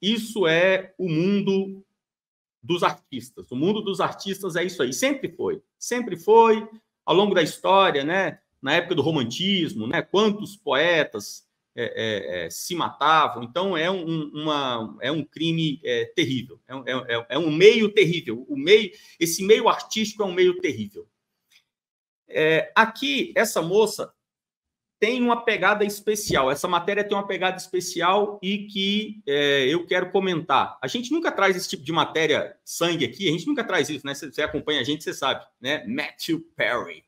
Isso é o mundo dos artistas. O mundo dos artistas é isso aí, sempre foi. Sempre foi, ao longo da história, né? na época do romantismo, né? quantos poetas é, é, é se matavam. Então, é um, uma, é um crime é, terrível, é é, é, é, um meio terrível. O meio, esse meio artístico é um meio terrível. aqui, essa moça, tem uma pegada especial. Essa matéria tem uma pegada especial e que é, eu quero comentar. A gente nunca traz esse tipo de matéria sangue aqui, a gente nunca traz isso, né? Você, acompanha a gente, você sabe, né? Matthew Perry.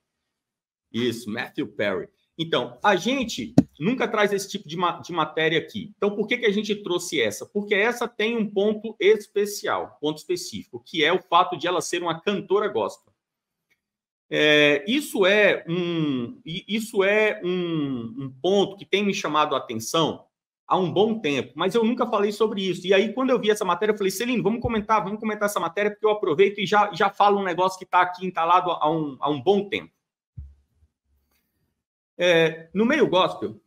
Isso, Matthew Perry. Então, a gente nunca traz esse tipo de, ma de matéria aqui. Então, por que, que a gente trouxe essa? Porque essa tem um ponto especial, ponto específico, que é o fato de ela ser uma cantora gospel. É, isso é um isso é um, um, ponto que tem me chamado a atenção há um bom tempo, mas eu nunca falei sobre isso. E aí, quando eu vi essa matéria, eu falei, Celino, vamos comentar, vamos comentar essa matéria, porque eu aproveito e já, já falo um negócio que está aqui entalado há um, há um bom tempo. É, no meio gospel,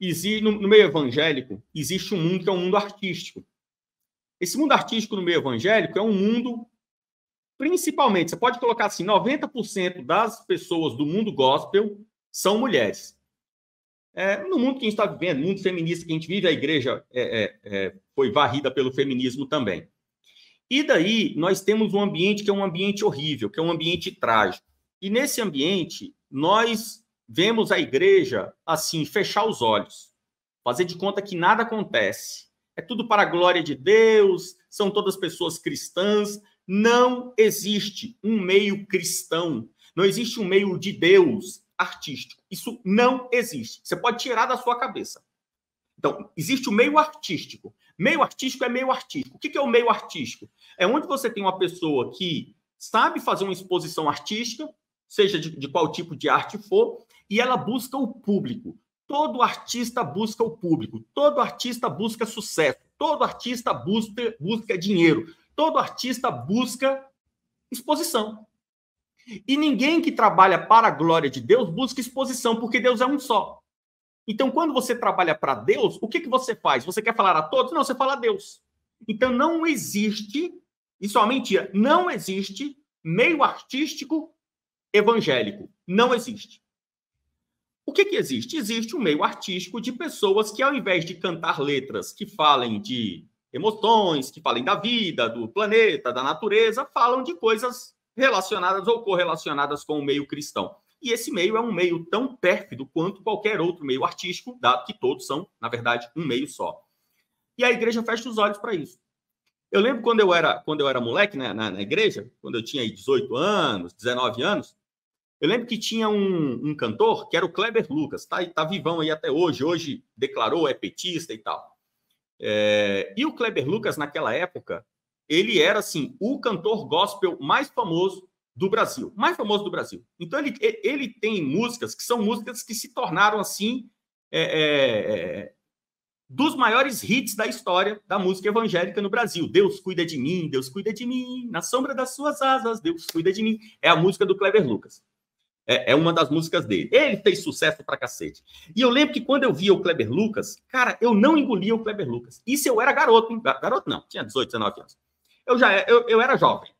existe, no, no meio evangélico, existe um mundo que é um mundo artístico. Esse mundo artístico no meio evangélico é um mundo principalmente, você pode colocar assim, 90% das pessoas do mundo gospel são mulheres. É, no mundo que a gente está vivendo, no mundo feminista que a gente vive, a igreja é, é, é, foi varrida pelo feminismo também. E daí nós temos um ambiente que é um ambiente horrível, que é um ambiente trágico. E nesse ambiente, nós vemos a igreja assim, fechar os olhos, fazer de conta que nada acontece. É tudo para a glória de Deus, são todas pessoas cristãs, não existe um meio cristão, não existe um meio de Deus artístico. Isso não existe. Você pode tirar da sua cabeça. Então, existe o meio artístico. Meio artístico é meio artístico. O que é o meio artístico? É onde você tem uma pessoa que sabe fazer uma exposição artística, seja de, de qual tipo de arte for, e ela busca o público. Todo artista busca o público, todo artista busca sucesso, todo artista busca, busca dinheiro, todo artista busca exposição. E ninguém que trabalha para a glória de Deus busca exposição, porque Deus é um só. Então, quando você trabalha para Deus, o que, que você faz? Você quer falar a todos? Não, você fala a Deus. Então, não existe, isso é uma mentira, não existe meio artístico evangélico. Não existe. O que, que existe? Existe um meio artístico de pessoas que, ao invés de cantar letras que falem de emoções, que falem da vida, do planeta, da natureza, falam de coisas relacionadas ou correlacionadas com o meio cristão. E esse meio é um meio tão pérfido quanto qualquer outro meio artístico, dado que todos são, na verdade, um meio só. E a igreja fecha os olhos para isso. Eu lembro quando eu era, quando eu era moleque né, na, na, igreja, quando eu tinha aí 18 anos, 19 anos, eu lembro que tinha um, um cantor que era o Kleber Lucas, tá, e tá vivão aí até hoje, hoje declarou, é petista e tal. É, e o Kleber Lucas, naquela época, ele era assim o cantor gospel mais famoso do Brasil, mais famoso do Brasil. Então ele, ele tem músicas que são músicas que se tornaram assim é, é, é, dos maiores hits da história da música evangélica no Brasil. Deus cuida de mim, Deus cuida de mim, na sombra das suas asas, Deus cuida de mim. É a música do Kleber Lucas. É, é, uma das músicas dele. Ele fez sucesso pra cacete. E eu lembro que quando eu via o Kleber Lucas, cara, eu não engolia o Kleber Lucas. Isso eu era garoto, hein? Garoto não, tinha 18, 19 anos. Eu já era, eu, eu era jovem.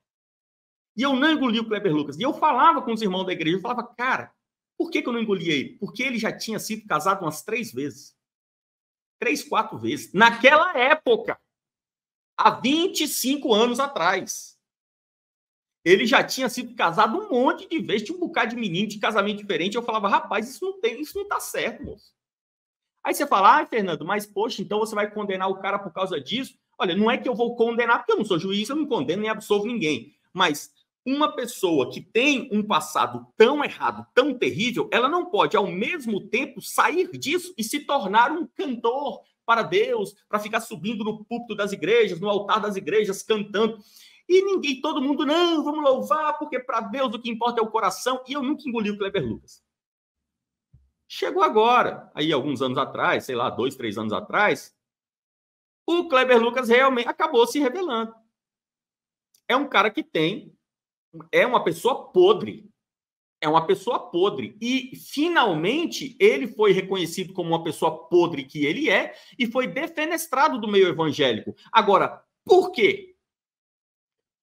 E eu não engolia o Kleber Lucas. E eu falava com os irmãos da igreja, eu falava, cara, por que, que eu não engolia ele? Porque ele já tinha sido casado umas três vezes. Três, quatro vezes. Naquela época. Há 25 anos atrás. Ele já tinha sido casado um monte de vezes, tinha um bocado de menino de casamento diferente. Eu falava, rapaz, isso não tem, isso não tá certo, moço. Aí você fala, ah, Fernando, mas poxa, então você vai condenar o cara por causa disso? Olha, não é que eu vou condenar, porque eu não sou juiz, eu não condeno nem absolvo ninguém. Mas uma pessoa que tem um passado tão errado, tão terrível, ela não pode, ao mesmo tempo, sair disso e se tornar um cantor para Deus, para ficar subindo no púlpito das igrejas, no altar das igrejas, cantando. E ninguém, todo mundo, não, vamos louvar, porque para Deus o que importa é o coração. E eu nunca engoli o Kleber Lucas. Chegou agora, aí alguns anos atrás, sei lá, dois, três anos atrás, o Kleber Lucas realmente acabou se revelando. É um cara que tem, é uma pessoa podre. É uma pessoa podre. E, finalmente, ele foi reconhecido como uma pessoa podre que ele é e foi defenestrado do meio evangélico. Agora, por quê?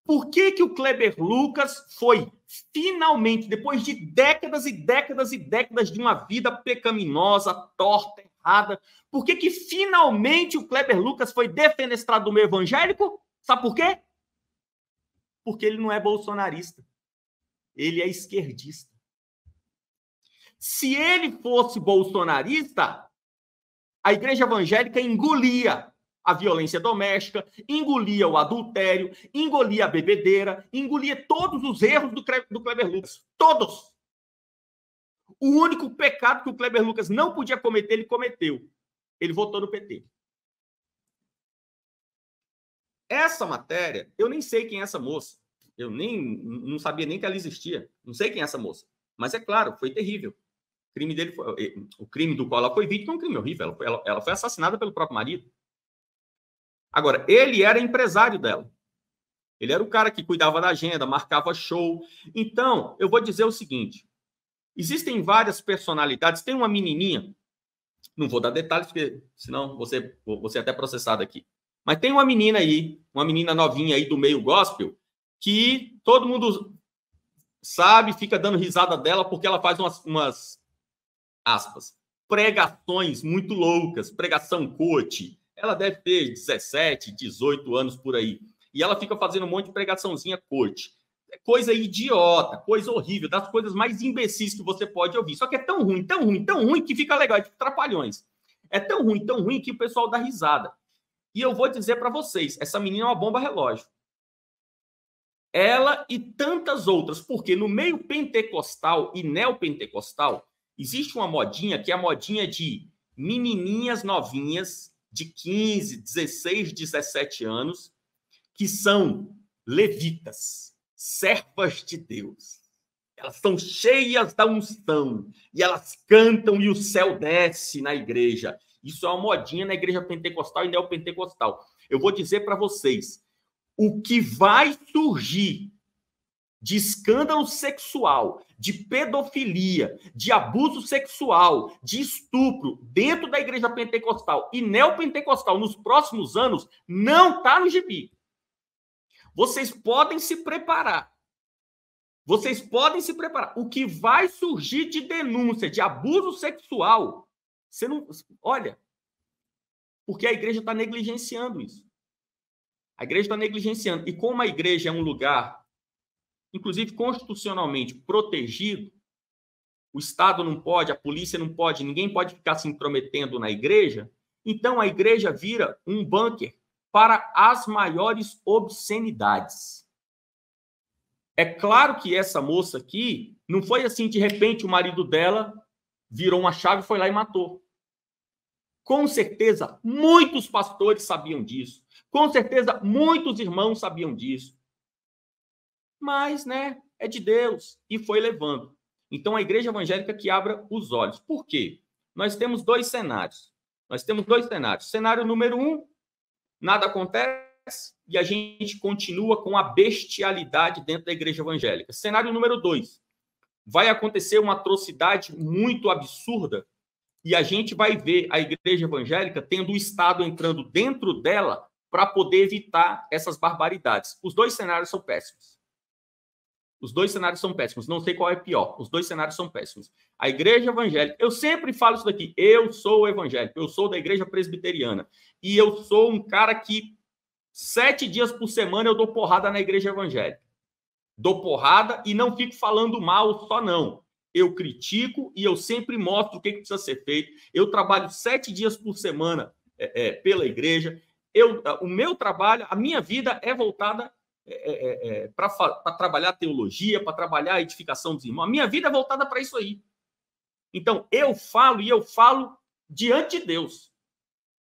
Por que, que o Kleber Lucas foi finalmente, depois de décadas e décadas e décadas de uma vida pecaminosa, torta, errada, por que, que finalmente o Kleber Lucas foi defenestrado do meio evangélico? Sabe por quê? Porque ele não é bolsonarista. Ele é esquerdista. Se ele fosse bolsonarista, a igreja evangélica engolia a violência doméstica, engolia o adultério, engolia a bebedeira, engolia todos os erros do, do Kleber Lucas. Todos! O único pecado que o Kleber Lucas não podia cometer, ele cometeu. Ele votou no PT. Essa matéria, eu nem sei quem é essa moça. Eu nem não sabia nem que ela existia. Não sei quem é essa moça. Mas é claro, foi terrível. O crime dele foi, o crime do qual ela foi vítima é um crime horrível. Ela ela, ela foi assassinada pelo próprio marido. Agora, ele era empresário dela. Ele era o cara que cuidava da agenda, marcava show. Então, eu vou dizer o seguinte: existem várias personalidades. Tem uma menininha, não vou dar detalhes, porque senão você, você é até processado aqui. Mas tem uma menina aí, uma menina novinha aí do meio gospel, que todo mundo sabe, fica dando risada dela, porque ela faz umas, umas aspas, pregações muito loucas, pregação coach, ela deve ter 17, 18 anos por aí. E ela fica fazendo um monte de pregaçãozinha corte é Coisa idiota, coisa horrível, das coisas mais imbecis que você pode ouvir. Só que é tão ruim, tão ruim, tão ruim que fica legal, é tipo trapalhões. É tão ruim, tão ruim que o pessoal dá risada. E eu vou dizer para vocês, essa menina é uma bomba relógio. Ela e tantas outras, porque no meio pentecostal e neopentecostal existe uma modinha que é a modinha de menininhas novinhas de 15, 16, 17 anos, que são levitas, servas de Deus. Elas são cheias da unção e elas cantam e o céu desce na igreja. Isso é uma modinha na igreja pentecostal e neopentecostal. Eu vou dizer para vocês, o que vai surgir de escândalo sexual, de pedofilia, de abuso sexual, de estupro dentro da igreja pentecostal e neopentecostal nos próximos anos não está no gibi. Vocês podem se preparar. Vocês podem se preparar. O que vai surgir de denúncia de abuso sexual, você não. Olha, porque a igreja está negligenciando isso. A igreja está negligenciando. E como a igreja é um lugar inclusive constitucionalmente protegido, o Estado não pode, a polícia não pode, ninguém pode ficar se intrometendo na igreja, então a igreja vira um bunker para as maiores obscenidades. É claro que essa moça aqui não foi assim, de repente o marido dela virou uma chave, foi lá e matou. Com certeza, muitos pastores sabiam disso. Com certeza, muitos irmãos sabiam disso mas né, é de Deus e foi levando. Então a igreja evangélica que abra os olhos. Por quê? Nós temos dois cenários. Nós temos dois cenários. Cenário número um, nada acontece e a gente continua com a bestialidade dentro da igreja evangélica. Cenário número dois, vai acontecer uma atrocidade muito absurda e a gente vai ver a igreja evangélica tendo o Estado entrando dentro dela para poder evitar essas barbaridades. Os dois cenários são péssimos. Os dois cenários são péssimos. Não sei qual é pior. Os dois cenários são péssimos. A igreja evangélica, eu sempre falo isso daqui. Eu sou evangélico, eu sou da igreja presbiteriana. E eu sou um cara que sete dias por semana eu dou porrada na igreja evangélica. Dou porrada e não fico falando mal só, não. Eu critico e eu sempre mostro o que, precisa ser feito. Eu trabalho sete dias por semana é, é, pela igreja. Eu, o meu trabalho, a minha vida é voltada é, é, é, é para trabalhar teologia, para trabalhar a edificação dos irmãos. A minha vida é voltada para isso aí. Então, eu falo e eu falo diante de Deus,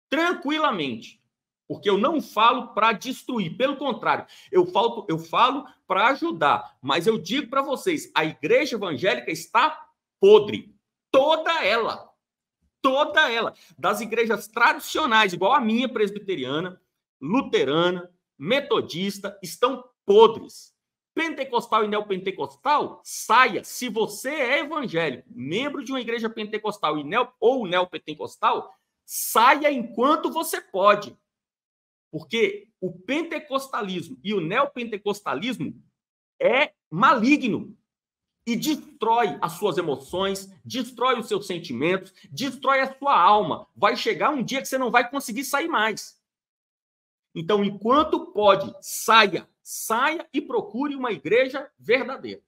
tranquilamente, porque eu não falo para destruir, pelo contrário, eu falo, eu falo para ajudar. Mas eu digo para vocês: a igreja evangélica está podre, toda ela. Toda ela, das igrejas tradicionais, igual a minha presbiteriana, luterana, metodista estão podres. Pentecostal e neopentecostal, saia. Se você é evangélico, membro de uma igreja pentecostal e neo, ou neopentecostal, saia enquanto você pode. Porque o pentecostalismo e o neopentecostalismo é maligno e destrói as suas emoções, destrói os seus sentimentos, destrói a sua alma. Vai chegar um dia que você não vai conseguir sair mais. Então, enquanto pode, saia, saia e procure uma igreja verdadeira.